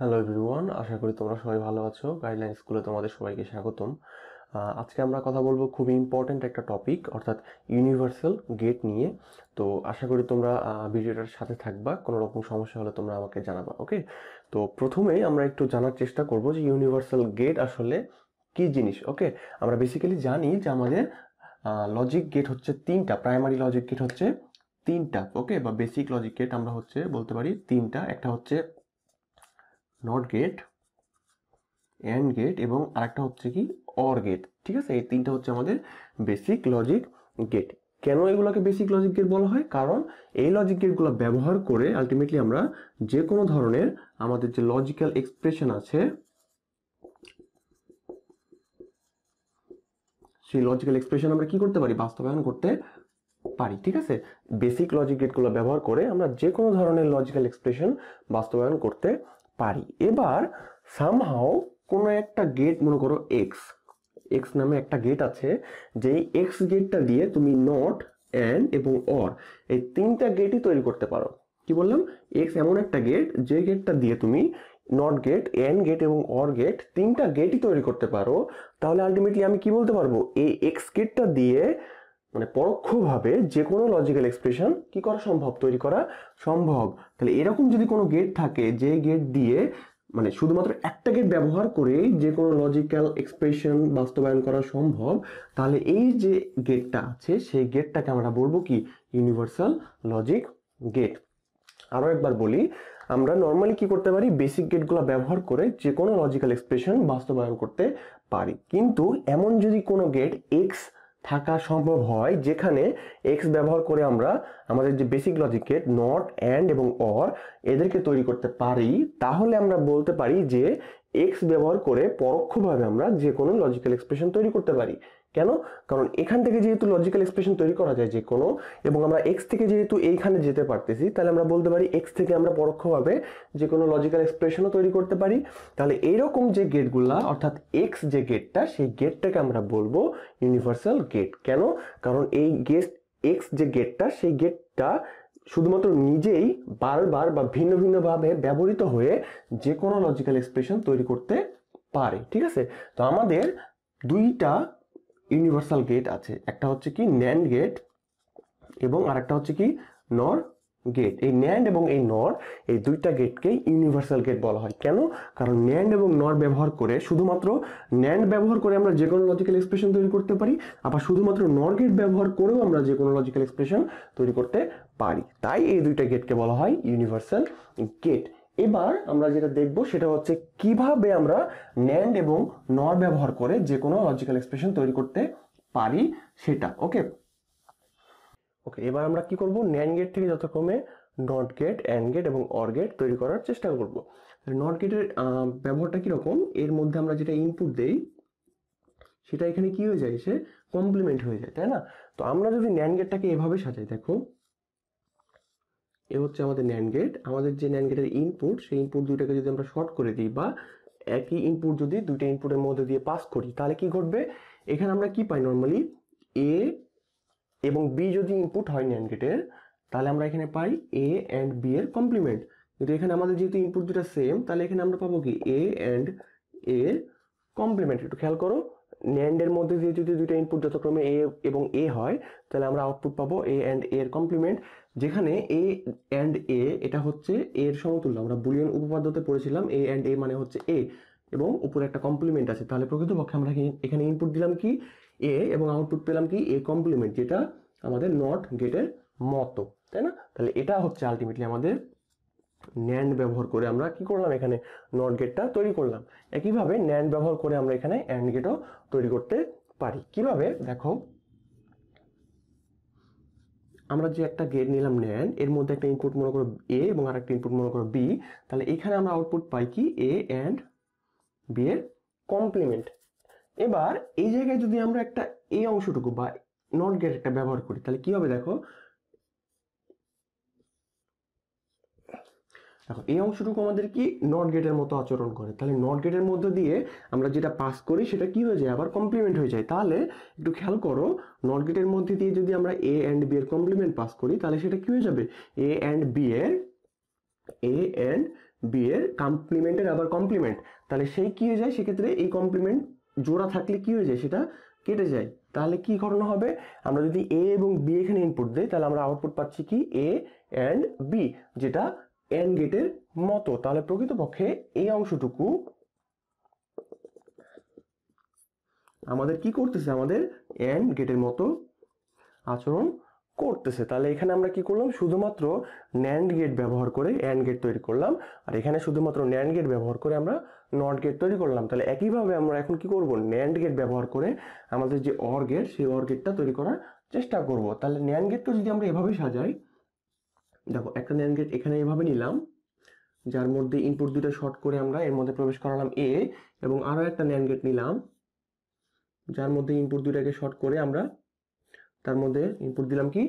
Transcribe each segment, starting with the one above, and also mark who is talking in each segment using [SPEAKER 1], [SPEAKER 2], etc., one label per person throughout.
[SPEAKER 1] hello everyone আশা করি তোমরা সবাই ভালো আছো গাইডলাইন স্কুলে তোমাদের সবাইকে স্বাগতম আজকে আমরা কথা বলবো খুবই ইম্পর্ট্যান্ট একটা টপিক অর্থাৎ ইউনিভার্সাল গেট নিয়ে তো আশা করি তোমরা ভিডিওটার সাথে থাকবা কোনো রকম সমস্যা হলে তোমরা আমাকে জানাবা ওকে তো প্রথমেই আমরা একটু জানার চেষ্টা করব যে ইউনিভার্সাল গেট আসলে কি জিনিস ওকে আমরা বেসিক্যালি জানি যে আমাদের লজিক গেট হচ্ছে তিনটা প্রাইমারি লজিক গেট হচ্ছে তিনটা ওকে বা বেসিক লজিক গেট আমরা হচ্ছে বলতে পারি তিনটা একটা হচ্ছে নট গেট অ্যান্ড গেট এবং আরেকটা হচ্ছে কি অর গেট ঠিক আছে এই তিনটা হচ্ছে আমাদের বেসিক লজিক গেট কেন এগুলোকে বেসিক লজিক গেট বলা হয় কারণ এই লজিক গেটগুলো ব্যবহার করে আলটিমেটলি আমরা যে কোনো ধরনের আমাদের যে লজিক্যাল এক্সপ্রেশন আছে সেই লজিক্যাল এক্সপ্রেশন আমরা কি করতে পারি বাস্তবায়ন করতে পারি ঠিক আছে বেসিক লজিক গেটগুলো ব্যবহার করে আমরা যে কোনো ধরনের লজিক্যাল এক্সপ্রেশন বাস্তবায়ন করতে পারি এবার সামহাও কোনো একটা গেট মনে করো এক্স এক্স নামে একটা গেট আছে যে এক্স গেটটা দিয়ে তুমি নট অ্যান্ড এবং অর এই তিনটা গেটই তৈরি করতে পারো কি বললাম এক্স এমন একটা গেট যে গেটটা দিয়ে তুমি নট গেট এন গেট এবং অর গেট তিনটা গেটই তৈরি করতে পারো তাহলে আলটিমেটলি আমি কি বলতে পারবো এই এক্স গেটটা দিয়ে মানে পরোক্ষভাবে যে কোনো লজিক্যাল এক্সপ্রেশন কি করা সম্ভব তৈরি করা সম্ভব তাহলে এরকম যদি কোনো গেট থাকে যে গেট দিয়ে মানে শুধুমাত্র একটা গেট ব্যবহার করে যে কোনো লজিক্যাল এক্সপ্রেশন বাস্তবায়ন করা সম্ভব তাহলে এই যে গেটটা আছে সেই গেটটাকে আমরা বলবো কি ইউনিভার্সাল লজিক গেট আরও একবার বলি আমরা নর্মালি কি করতে পারি বেসিক গেটগুলো ব্যবহার করে যে কোনো লজিক্যাল এক্সপ্রেশন বাস্তবায়ন করতে পারি কিন্তু এমন যদি কোনো গেট এক্স থাকা সম্ভব হয় যেখানে এক্স ব্যবহার করে আমরা আমাদের যে বেসিক লজিকের নট অ্যান্ড এবং অর এদেরকে তৈরি করতে পারি তাহলে আমরা বলতে পারি যে এক্স ব্যবহার করে পরোক্ষভাবে আমরা যে কোনো লজিক্যাল এক্সপ্রেশন তৈরি করতে পারি কেন কারণ এখান থেকে যেহেতু লজিক্যাল এক্সপ্রেশন তৈরি করা যায় যে কোনো এবং আমরা এক্স থেকে যেহেতু এইখানে যেতে পারতেছি তাহলে আমরা বলতে পারি এক্স থেকে আমরা পরোক্ষভাবে যে কোনো লজিক্যাল এক্সপ্রেশনও তৈরি করতে পারি তাহলে এইরকম যে গেটগুলা অর্থাৎ এক্স যে গেটটা সেই গেটটাকে আমরা বলবো ইউনিভার্সাল গেট কেন কারণ এই গেট এক্স যে গেটটা সেই গেটটা শুধুমাত্র নিজেই বারবার বা ভিন্ন ভিন্নভাবে ব্যবহৃত হয়ে যে কোনো লজিক্যাল এক্সপ্রেশন তৈরি করতে পারে ঠিক আছে তো আমাদের দুইটা ইউনিভার্সাল গেট আছে একটা হচ্ছে কি ন্যান্ড গেট এবং আরেকটা হচ্ছে কি নর গেট এই ন্যান্ড এবং এই নর এই দুইটা গেটকেই ইউনিভার্সাল গেট বলা হয় কেন কারণ ন্যান্ড এবং নর ব্যবহার করে শুধুমাত্র ন্যান্ড ব্যবহার করে আমরা যে কোনো লজিক্যাল এক্সপ্রেশন তৈরি করতে পারি আবার শুধুমাত্র নর গেট ব্যবহার করেও আমরা যে কোনো লজিক্যাল এক্সপ্রেশন তৈরি করতে পারি তাই এই দুইটা গেটকে বলা হয় ইউনিভার্সাল গেট এবার আমরা যেটা দেখব সেটা হচ্ছে কিভাবে আমরা ন্যান্ড এবং নর ব্যবহার করে যে কোনো লজিক্যাল এক্সপ্রেশন তৈরি করতে পারি সেটা ওকে ওকে এবার আমরা কি করব ন্যান্ড গেট থেকে যথাক্রমে নট গেট অ্যান্ড গেট এবং অর গেট তৈরি করার চেষ্টা করব নট গেটের ব্যবহারটা কীরকম এর মধ্যে আমরা যেটা ইনপুট দেই সেটা এখানে কি হয়ে যায় সে কমপ্লিমেন্ট হয়ে যায় তাই না তো আমরা যদি ন্যান্ড গেটটাকে এভাবে সাজাই দেখো এ হচ্ছে আমাদের ন্যান্ড গেট আমাদের যে ন্যান্ড গেটের ইনপুট সেই ইনপুট দুইটাকে যদি আমরা শর্ট করে দিই বা একই ইনপুট যদি দুইটা ইনপুটের মধ্যে দিয়ে পাস করি তাহলে কি ঘটবে এখানে আমরা কি পাই নর্মালি এ এবং বি যদি ইনপুট হয় ন্যান্ড গেটের তাহলে আমরা এখানে পাই এ অ্যান্ড বি এর কমপ্লিমেন্ট কিন্তু এখানে আমাদের যেহেতু ইনপুট দুটা সেম তাহলে এখানে আমরা পাবো কি এ অ্যান্ড এ কমপ্লিমেন্ট একটু খেয়াল করো এর মধ্যে দিয়ে যদি দুইটা ইনপুট যথাক্রমে এ এবং এ হয় তাহলে আমরা আউটপুট পাবো এ অ্যান্ড এর কমপ্লিমেন্ট যেখানে এ অ্যান্ড এ এটা হচ্ছে এর সমতুল্য আমরা বুলিয়ন উপপাদ্যতে পড়েছিলাম এ অ্যান্ড এ মানে হচ্ছে এ এবং উপরে একটা কমপ্লিমেন্ট আছে তাহলে প্রকৃতপক্ষে আমরা এখানে ইনপুট দিলাম কি এ এবং আউটপুট পেলাম কি এ কমপ্লিমেন্ট যেটা আমাদের নট গেটের মতো তাই না তাহলে এটা হচ্ছে আলটিমেটলি আমাদের ন্যান্ড ব্যবহার করে আমরা কি করলাম এখানে নট গেটটা তৈরি করলাম একইভাবে ন্যান্ড ব্যবহার করে আমরা এখানে অ্যান্ড গেটও তৈরি করতে পারি কিভাবে দেখো আমরা যে একটা গেট নিলাম ন্যান্ড এর মধ্যে একটা ইনপুট মনে করো এ এবং আর একটা ইনপুট মনে করো বি তাহলে এখানে আমরা আউটপুট পাই কি এ অ্যান্ড বি এর কমপ্লিমেন্ট এবার এই জায়গায় যদি আমরা একটা এ অংশটুকু বা নট গেট একটা ব্যবহার করি তাহলে কি হবে দেখো দেখো এই অংশটুকু আমাদের কি নট গেটের মতো আচরণ করে তাহলে নট গেটের মধ্য দিয়ে আমরা যেটা পাস করি সেটা কি হয়ে যায় আবার কমপ্লিমেন্ট হয়ে যায় তাহলে একটু খেয়াল করো নট গেটের মধ্যে দিয়ে যদি আমরা এ অ্যান্ড বি এর কমপ্লিমেন্ট পাস করি তাহলে সেটা কি হয়ে যাবে এ অ্যান্ড বি এর এ অ্যান্ড বি এর কমপ্লিমেন্টের আবার কমপ্লিমেন্ট তাহলে সেই কি হয়ে যায় সেক্ষেত্রে এই কমপ্লিমেন্ট জোড়া থাকলে কি হয়ে যায় সেটা কেটে যায় তাহলে কি ঘটনা হবে আমরা যদি এ এবং বি এখানে ইনপুট দেই তাহলে আমরা আউটপুট পাচ্ছি কি এ অ্যান্ড বি যেটা এন্ড গেটের মতো তাহলে প্রকৃতপক্ষে এই অংশটুকু আমাদের কি করতেছে আমাদের এন্ড গেটের মতো আচরণ করতেছে তাহলে এখানে আমরা কি করলাম শুধুমাত্র ন্যান্ড গেট ব্যবহার করে অ্যান্ড গেট তৈরি করলাম আর এখানে শুধুমাত্র ন্যান্ড গেট ব্যবহার করে আমরা নট গেট তৈরি করলাম তাহলে একইভাবে আমরা এখন কি করব ন্যান্ড গেট ব্যবহার করে আমাদের যে অর গেট সেই অর গেটটা তৈরি করার চেষ্টা করব তাহলে ন্যান্ড গেটটা যদি আমরা এভাবে সাজাই দেখো একটা ন্যান্ড গেট এখানে এভাবে নিলাম যার মধ্যে ইনপুট দুটো শর্ট করে আমরা এর মধ্যে প্রবেশ করালাম এ এবং আরও একটা ন্যান্ড গেট নিলাম যার মধ্যে ইনপুট দুটাকে শর্ট করে আমরা তার মধ্যে ইনপুট দিলাম কি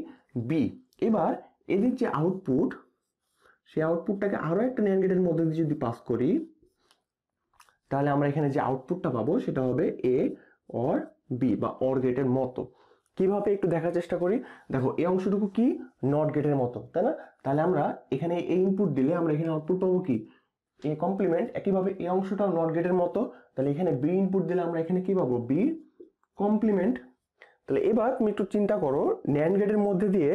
[SPEAKER 1] বি এবার এদের যে আউটপুট সেই আউটপুটটাকে আরও একটা ন্যান্ড গেটের মধ্যে দিয়ে যদি পাস করি তাহলে আমরা এখানে যে আউটপুটটা পাবো সেটা হবে এ অর বি বা অর গেটের মতো কিভাবে একটু দেখার চেষ্টা করি দেখো এই অংশটুকু কি নট গেটের মতো তাই না তাহলে আমরা এখানে এই ইনপুট দিলে আমরা এখানে আউটপুট পাবো কি এ কমপ্লিমেন্ট একইভাবে এই অংশটাও নট গেটের মতো তাহলে এখানে বি ইনপুট দিলে আমরা এখানে কি পাবো বি কমপ্লিমেন্ট তাহলে এবার তুমি একটু চিন্তা করো ন্যান্ড গেটের মধ্যে দিয়ে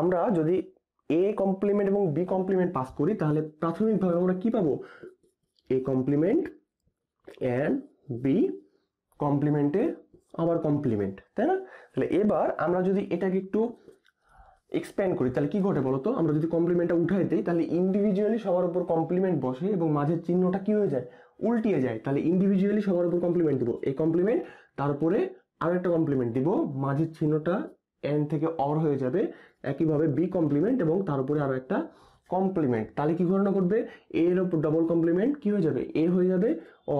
[SPEAKER 1] আমরা যদি এ কমপ্লিমেন্ট এবং বি কমপ্লিমেন্ট পাস করি তাহলে প্রাথমিকভাবে আমরা কি পাবো এ কমপ্লিমেন্ট অ্যান্ড বি কমপ্লিমেন্টে আবার কমপ্লিমেন্ট তাই না তাহলে এবার আমরা যদি এটাকে একটু এক্সপ্যান্ড করি তাহলে কি ঘটে বলতো আমরা যদি কমপ্লিমেন্টটা উঠাই দিই তাহলে ইন্ডিভিজুয়ালি সবার উপর কমপ্লিমেন্ট বসে এবং মাঝের চিহ্নটা কি হয়ে যায় উল্টিয়ে যায় তাহলে ইন্ডিভিজুয়ালি সবার উপর কমপ্লিমেন্ট দিব এই কমপ্লিমেন্ট তারপরে একটা কমপ্লিমেন্ট দিব মাঝের চিহ্নটা এন থেকে অর হয়ে যাবে একইভাবে বি কমপ্লিমেন্ট এবং তার উপরে আরও একটা কমপ্লিমেন্ট তাহলে কি ঘটনা ঘটবে এর ওপর ডবল কমপ্লিমেন্ট কি হয়ে যাবে এ হয়ে যাবে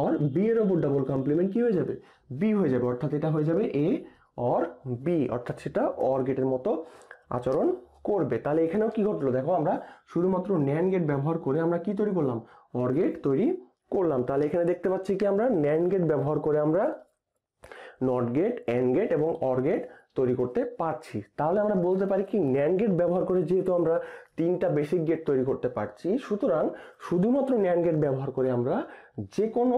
[SPEAKER 1] অর বি এর ওপর ডবল কমপ্লিমেন্ট কি হয়ে যাবে বি হয়ে যাবে অর্থাৎ এটা হয়ে যাবে এ অর বি অর্থাৎ সেটা অর গেটের মতো আচরণ করবে তাহলে এখানেও কি ঘটলো দেখো আমরা শুধুমাত্র ন্যান গেট ব্যবহার করে আমরা কি তৈরি করলাম অর গেট তৈরি করলাম তাহলে এখানে দেখতে পাচ্ছি কি আমরা ন্যান গেট ব্যবহার করে আমরা নট গেট অ্যান্ড গেট এবং অর গেট তৈরি করতে পারছি তাহলে আমরা বলতে পারি কি ন্যান গেট ব্যবহার করে যেহেতু আমরা তিনটা বেসিক গেট তৈরি করতে পারছি সুতরাং শুধুমাত্র ন্যান্ড গেট ব্যবহার করে আমরা যে কোনো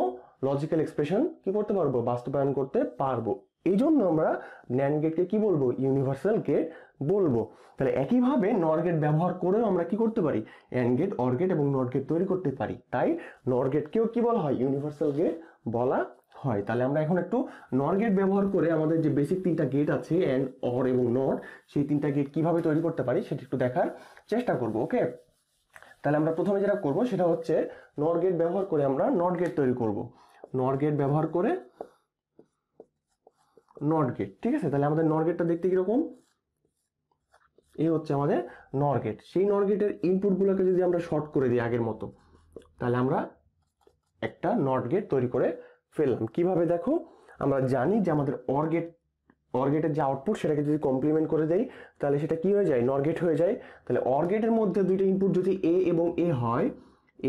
[SPEAKER 1] লজিক্যাল এক্সপ্রেশন কি করতে পারবো বাস্তবায়ন করতে পারবো এই জন্য আমরা ন্যান্ড গেটকে কি বলবো ইউনিভার্সাল গেট বলবো তাহলে একইভাবে নর গেট ব্যবহার করেও আমরা কি করতে পারি অ্যান্ড গেট অর গেট এবং নট গেট তৈরি করতে পারি তাই নর গেটকেও কি বলা হয় ইউনিভার্সাল গেট বলা হয় তাহলে আমরা এখন একটু নর গেট ব্যবহার করে আমাদের যে বেসিক তিনটা গেট আছে অ্যান্ড অর এবং নর সেই তিনটা গেট কিভাবে তৈরি করতে পারি সেটা একটু দেখার চেষ্টা করব ওকে তাহলে আমরা প্রথমে যেটা করব সেটা হচ্ছে নর গেট ব্যবহার করে আমরা নট গেট তৈরি করব নর গেট ব্যবহার করে নট গেট ঠিক আছে তাহলে আমাদের নর গেটটা দেখতে কীরকম এই হচ্ছে আমাদের নর গেট সেই নর গেটের ইনপুটগুলোকে যদি আমরা শর্ট করে দিই আগের মতো তাহলে আমরা একটা নট গেট তৈরি করে ফেললাম কিভাবে দেখো আমরা জানি যে আমাদের অর্গেট অর্গেটের যে আউটপুট সেটাকে যদি কমপ্লিমেন্ট করে দেয় তাহলে সেটা কি হয়ে যায় নরগেট হয়ে যায় তাহলে অর্গেটের মধ্যে দুইটা ইনপুট যদি এ এবং এ হয়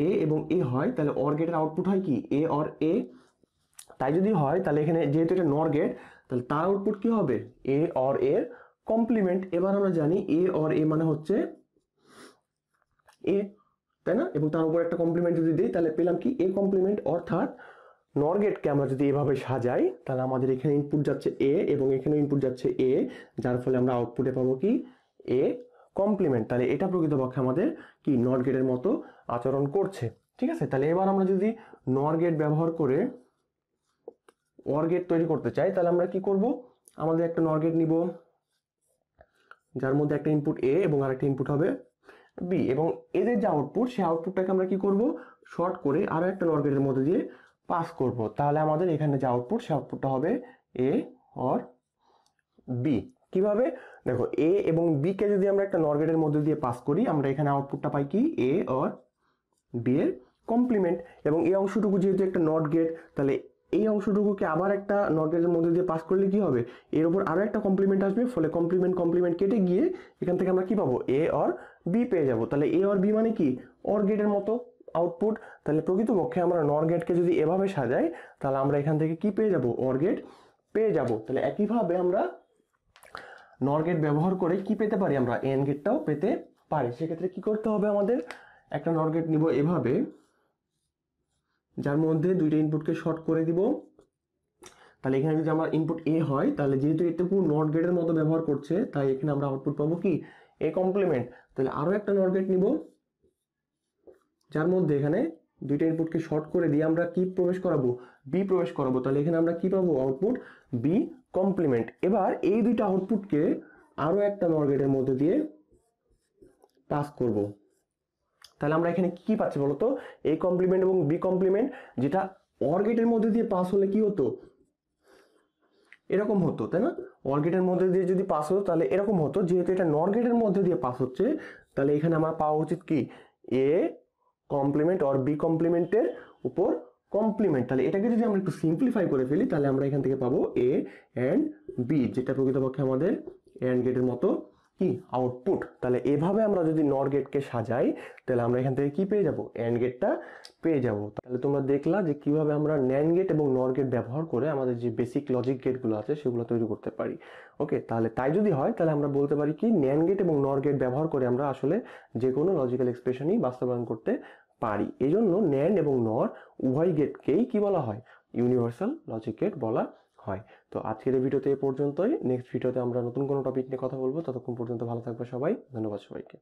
[SPEAKER 1] এ এবং এ হয় তাহলে অর্গেটের আউটপুট হয় কি এ অর এ তাই যদি হয় তাহলে এখানে যেহেতু এটা নরগেট তাহলে তার আউটপুট কি হবে এ অর এ কমপ্লিমেন্ট এবার আমরা জানি এ অর এ মানে হচ্ছে এ তাই না এবং তার উপর একটা কমপ্লিমেন্ট যদি দিই তাহলে পেলাম কি এ কমপ্লিমেন্ট অর্থাৎ নর গেটকে আমরা যদি এভাবে সাজাই তাহলে আমাদের এখানে ইনপুট যাচ্ছে এ এবং এখানে ইনপুট যাচ্ছে এ যার ফলে আমরা আউটপুটে পাবো কি এ কমপ্লিমেন্ট তাহলে এটা প্রকৃতপক্ষে আমাদের কি নর গেটের মতো আচরণ করছে ঠিক আছে তাহলে এবার আমরা যদি নর গেট ব্যবহার করে ওর গেট তৈরি করতে চাই তাহলে আমরা কি করব আমাদের একটা নর গেট নিব যার মধ্যে একটা ইনপুট এ এবং আরেকটা ইনপুট হবে বি এবং এদের যে আউটপুট সেই আউটপুটটাকে আমরা কি করব শর্ট করে আরও একটা নরগেটের মধ্যে দিয়ে পাস করব তাহলে আমাদের এখানে যে আউটপুট সে আউটপুটটা হবে এ অর বি কিভাবে দেখো এ এবং বি কে যদি আমরা একটা নরগেটের মধ্যে দিয়ে পাস করি আমরা এখানে আউটপুটটা পাই কি এ অর বি এর কমপ্লিমেন্ট এবং এই অংশটুকু যেহেতু একটা নট গেট তাহলে এই অংশটুকুকে আবার একটা নট মধ্যে দিয়ে পাস করলে কি হবে এর উপর আরও একটা কমপ্লিমেন্ট আসবে ফলে কমপ্লিমেন্ট কমপ্লিমেন্ট কেটে গিয়ে এখান থেকে আমরা কি পাবো এ অর বি পেয়ে যাব তাহলে এ অর বি মানে কি অর গেটের মতো আউটপুট তাহলে প্রকৃতপক্ষে আমরা নর গেটকে যদি এভাবে সাজাই তাহলে আমরা এখান থেকে কি পেয়ে যাব অর গেট পেয়ে যাব তাহলে একইভাবে আমরা নর গেট ব্যবহার করে কি পেতে পারি আমরা এন গেটটাও পেতে পারি সেক্ষেত্রে কি করতে হবে আমাদের একটা নর গেট নিব এভাবে যার মধ্যে দুইটা ইনপুটকে শর্ট করে দিব তাহলে এখানে যদি আমার ইনপুট এ হয় তাহলে যেহেতু এটুকু পুরো নট গেটের মতো ব্যবহার করছে তাই এখানে আমরা আউটপুট পাবো কি এ কমপ্লিমেন্ট তাহলে আরও একটা নট গেট নিব যার মধ্যে এখানে দুইটা ইনপুটকে শর্ট করে দিয়ে আমরা কি প্রবেশ করাবো বি প্রবেশ করাবো তাহলে এখানে আমরা কি পাবো আউটপুট বি কমপ্লিমেন্ট এবার এই দুইটা আউটপুটকে আরও একটা নরগেটের মধ্যে দিয়ে পাস করব তাহলে আমরা এখানে কি পাচ্ছি বলতো এ কমপ্লিমেন্ট এবং বি কমপ্লিমেন্ট যেটা অর্গেটের মধ্যে দিয়ে পাস হলে কি হতো এরকম হতো তাই না অর্গেটের মধ্যে দিয়ে যদি পাস হতো তাহলে এরকম হতো যেহেতু এটা নরগেটের মধ্যে দিয়ে পাস হচ্ছে তাহলে এখানে আমার পাওয়া উচিত কি এ কমপ্লিমেন্ট অর বি কমপ্লিমেন্টের উপর কমপ্লিমেন্ট তাহলে এটাকে যদি আমরা একটু সিম্পলিফাই করে ফেলি তাহলে আমরা এখান থেকে পাবো এ অ্যান্ড বি যেটা প্রকৃতপক্ষে আমাদের অ্যান্ড গেটের মতো কি আউটপুট তাহলে এভাবে আমরা যদি নর গেটকে সাজাই তাহলে আমরা এখান থেকে কি পেয়ে যাব অ্যান্ড গেটটা পেয়ে যাব তাহলে তোমরা দেখলা যে কিভাবে আমরা ন্যান গেট এবং নর গেট ব্যবহার করে আমাদের যে বেসিক লজিক গেটগুলো আছে সেগুলো তৈরি করতে পারি ওকে তাহলে তাই যদি হয় তাহলে আমরা বলতে পারি কি ন্যান গেট এবং নর গেট ব্যবহার করে আমরা আসলে যে কোনো লজিক্যাল এক্সপ্রেশনই বাস্তবায়ন করতে পারি এজন্য ন্যান্ড এবং নর উভয় গেটকেই কি বলা হয় ইউনিভার্সাল লজিক গেট বলা হয় তো আজকের এই ভিডিওতে এ পর্যন্তই নেক্সট ভিডিওতে আমরা নতুন কোনো টপিক নিয়ে কথা বলবো ততক্ষণ পর্যন্ত ভালো থাকবে সবাই ধন্যবাদ সবাইকে